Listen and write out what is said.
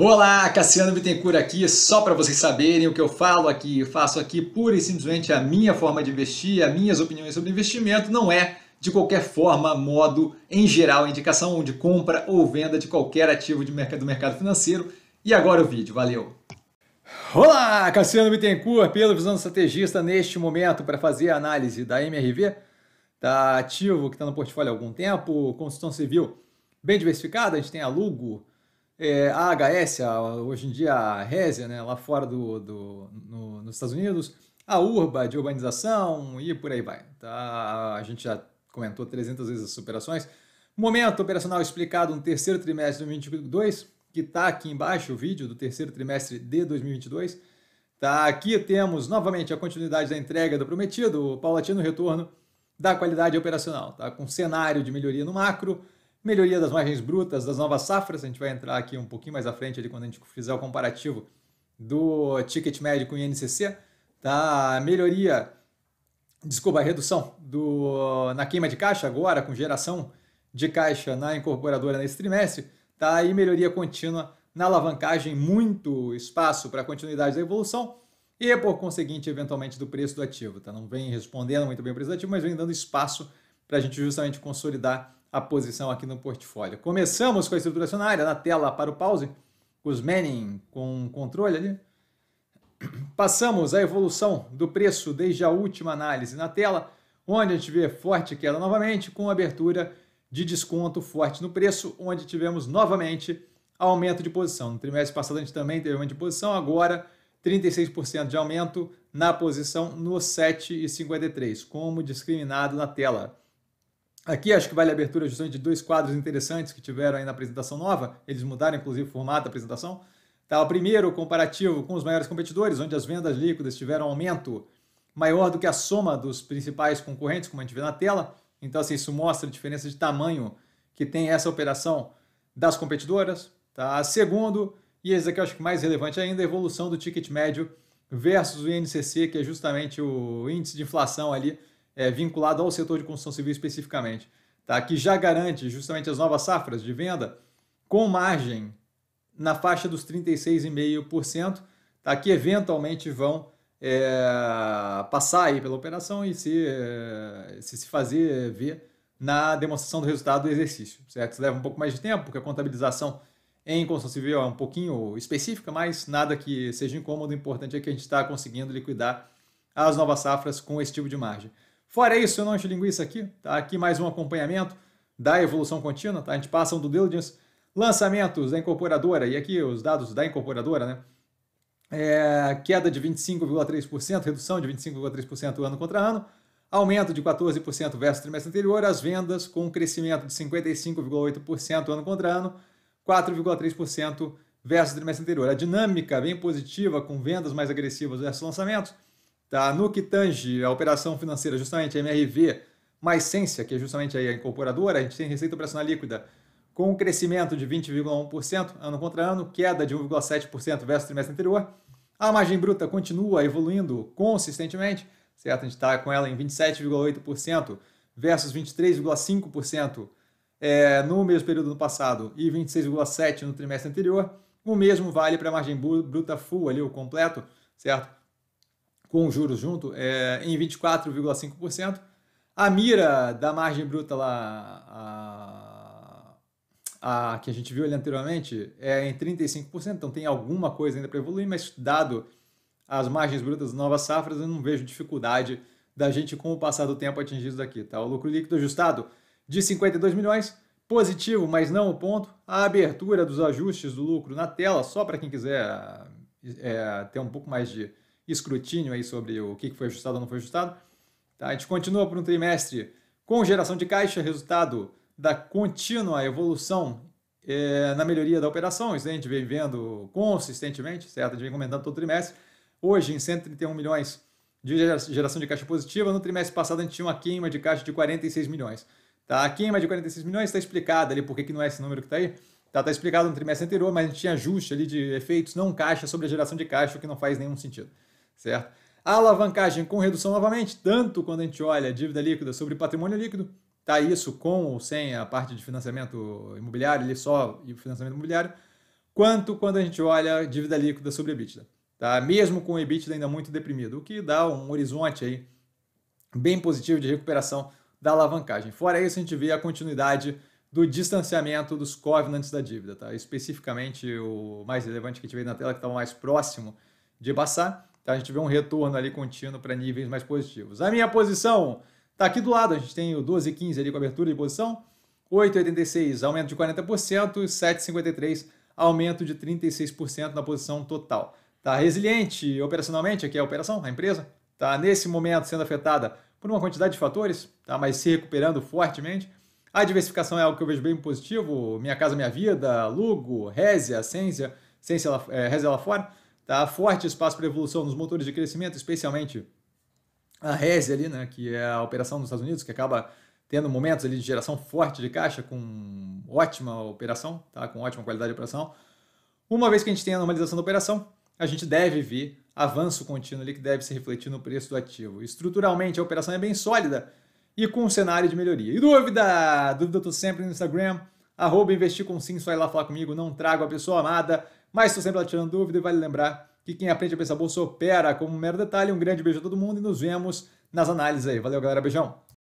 Olá, Cassiano Bittencourt aqui, só para vocês saberem o que eu falo aqui, eu faço aqui pura e simplesmente a minha forma de investir, as minhas opiniões sobre investimento, não é de qualquer forma, modo, em geral, indicação de compra ou venda de qualquer ativo de mercado, do mercado financeiro. E agora o vídeo, valeu! Olá, Cassiano Bittencourt, pelo Visão Estrategista, neste momento para fazer a análise da MRV, da ativo que está no portfólio há algum tempo, construção civil bem diversificada, a gente tem alugo. Lugo, é, a HS a, hoje em dia a Resia, né, lá fora do, do no, nos Estados Unidos, a Urba de urbanização e por aí vai. Tá? A gente já comentou 300 vezes as operações. Momento operacional explicado no terceiro trimestre de 2022, que está aqui embaixo o vídeo do terceiro trimestre de 2022. Tá? Aqui temos novamente a continuidade da entrega do prometido, o paulatino retorno da qualidade operacional, tá? com cenário de melhoria no macro, melhoria das margens brutas, das novas safras. A gente vai entrar aqui um pouquinho mais à frente ali quando a gente fizer o comparativo do ticket médio com o INCC, tá? Melhoria, desculpa, redução do na queima de caixa agora com geração de caixa na incorporadora nesse trimestre, tá? E melhoria contínua na alavancagem, muito espaço para continuidade da evolução e por conseguinte, eventualmente, do preço do ativo, tá? Não vem respondendo muito bem o preço do ativo, mas vem dando espaço para a gente justamente consolidar a posição aqui no portfólio. Começamos com a estrutura acionária, na tela para o pause, os Manning com controle ali. Passamos a evolução do preço desde a última análise na tela, onde a gente vê forte queda novamente, com abertura de desconto forte no preço, onde tivemos novamente aumento de posição. No trimestre passado a gente também teve aumento de posição, agora 36% de aumento na posição no 7,53, como discriminado na tela. Aqui acho que vale a abertura justamente de dois quadros interessantes que tiveram aí na apresentação nova. Eles mudaram, inclusive, o formato da apresentação. Tá, o primeiro, o comparativo com os maiores competidores, onde as vendas líquidas tiveram um aumento maior do que a soma dos principais concorrentes, como a gente vê na tela. Então, assim, isso mostra a diferença de tamanho que tem essa operação das competidoras. Tá? Segundo, e esse aqui eu acho que mais relevante ainda, a evolução do ticket médio versus o INCC, que é justamente o índice de inflação ali é, vinculado ao setor de construção civil especificamente, tá? que já garante justamente as novas safras de venda com margem na faixa dos 36,5%, tá? que eventualmente vão é, passar aí pela operação e se, é, se, se fazer ver na demonstração do resultado do exercício. Certo? Isso leva um pouco mais de tempo, porque a contabilização em construção civil é um pouquinho específica, mas nada que seja incômodo. O importante é que a gente está conseguindo liquidar as novas safras com esse tipo de margem. Fora isso, eu não encho linguiça aqui, tá? Aqui mais um acompanhamento da evolução contínua, tá? A gente passa um do diligence, lançamentos da incorporadora, e aqui os dados da incorporadora, né? É, queda de 25,3%, redução de 25,3% ano contra ano, aumento de 14% versus trimestre anterior, as vendas com um crescimento de 55,8% ano contra ano, 4,3% versus trimestre anterior. A dinâmica bem positiva com vendas mais agressivas versus lançamentos, Tá? No que tange a operação financeira, justamente a MRV, mais Essência, que é justamente a incorporadora, a gente tem receita operacional líquida com um crescimento de 20,1% ano contra ano, queda de 1,7% versus o trimestre anterior. A margem bruta continua evoluindo consistentemente, certo? A gente está com ela em 27,8% versus 23,5% é, no mesmo período do passado e 26,7% no trimestre anterior. O mesmo vale para a margem bruta full ali, o completo, certo? com juros junto, é, em 24,5%. A mira da margem bruta lá, a, a, que a gente viu ali anteriormente, é em 35%, então tem alguma coisa ainda para evoluir, mas dado as margens brutas novas safras, eu não vejo dificuldade da gente, com o passar do tempo, atingir isso daqui. Tá? O lucro líquido ajustado de 52 milhões, positivo, mas não o ponto. A abertura dos ajustes do lucro na tela, só para quem quiser é, ter um pouco mais de escrutínio aí sobre o que foi ajustado ou não foi ajustado. Tá? A gente continua por um trimestre com geração de caixa, resultado da contínua evolução é, na melhoria da operação. Isso a gente vem vendo consistentemente, certo? A gente vem comentando todo trimestre. Hoje, em 131 milhões de geração de caixa positiva. No trimestre passado, a gente tinha uma queima de caixa de 46 milhões. Tá? A queima de 46 milhões está explicada ali, por que não é esse número que está aí. Está tá explicado no trimestre anterior, mas a gente tinha ajuste ali de efeitos não caixa sobre a geração de caixa, o que não faz nenhum sentido certo? A alavancagem com redução novamente, tanto quando a gente olha a dívida líquida sobre patrimônio líquido, tá isso com ou sem a parte de financiamento imobiliário, ele é só e o financiamento imobiliário, quanto quando a gente olha a dívida líquida sobre EBITDA, tá? Mesmo com o EBITDA ainda muito deprimido, o que dá um horizonte aí bem positivo de recuperação da alavancagem. Fora isso, a gente vê a continuidade do distanciamento dos covenants da dívida, tá? Especificamente o mais relevante que a gente vê na tela que está mais próximo de passar, então a gente vê um retorno ali contínuo para níveis mais positivos. A minha posição está aqui do lado, a gente tem o 12,15 e ali com abertura de posição, 8,86 aumento de 40%, 7,53 aumento de 36% na posição total. Está resiliente operacionalmente, aqui é a operação, a empresa, está nesse momento sendo afetada por uma quantidade de fatores, tá? mas se recuperando fortemente. A diversificação é algo que eu vejo bem positivo, Minha Casa Minha Vida, Lugo, Rezia, Ciência, Ciência é, Résia lá fora. Tá forte espaço para evolução nos motores de crescimento, especialmente a RESE ali, né, que é a operação nos Estados Unidos, que acaba tendo momentos ali de geração forte de caixa com ótima operação, tá, com ótima qualidade de operação. Uma vez que a gente tem a normalização da operação, a gente deve ver avanço contínuo ali que deve se refletir no preço do ativo. Estruturalmente a operação é bem sólida e com um cenário de melhoria. E dúvida? Dúvida eu tô sempre no Instagram, arroba investir com sim, só ir lá falar comigo, não trago a pessoa amada. Mas estou sempre lá tirando dúvida e vale lembrar que quem aprende a pensar bolsa opera como um mero detalhe. Um grande beijo a todo mundo e nos vemos nas análises aí. Valeu, galera. Beijão.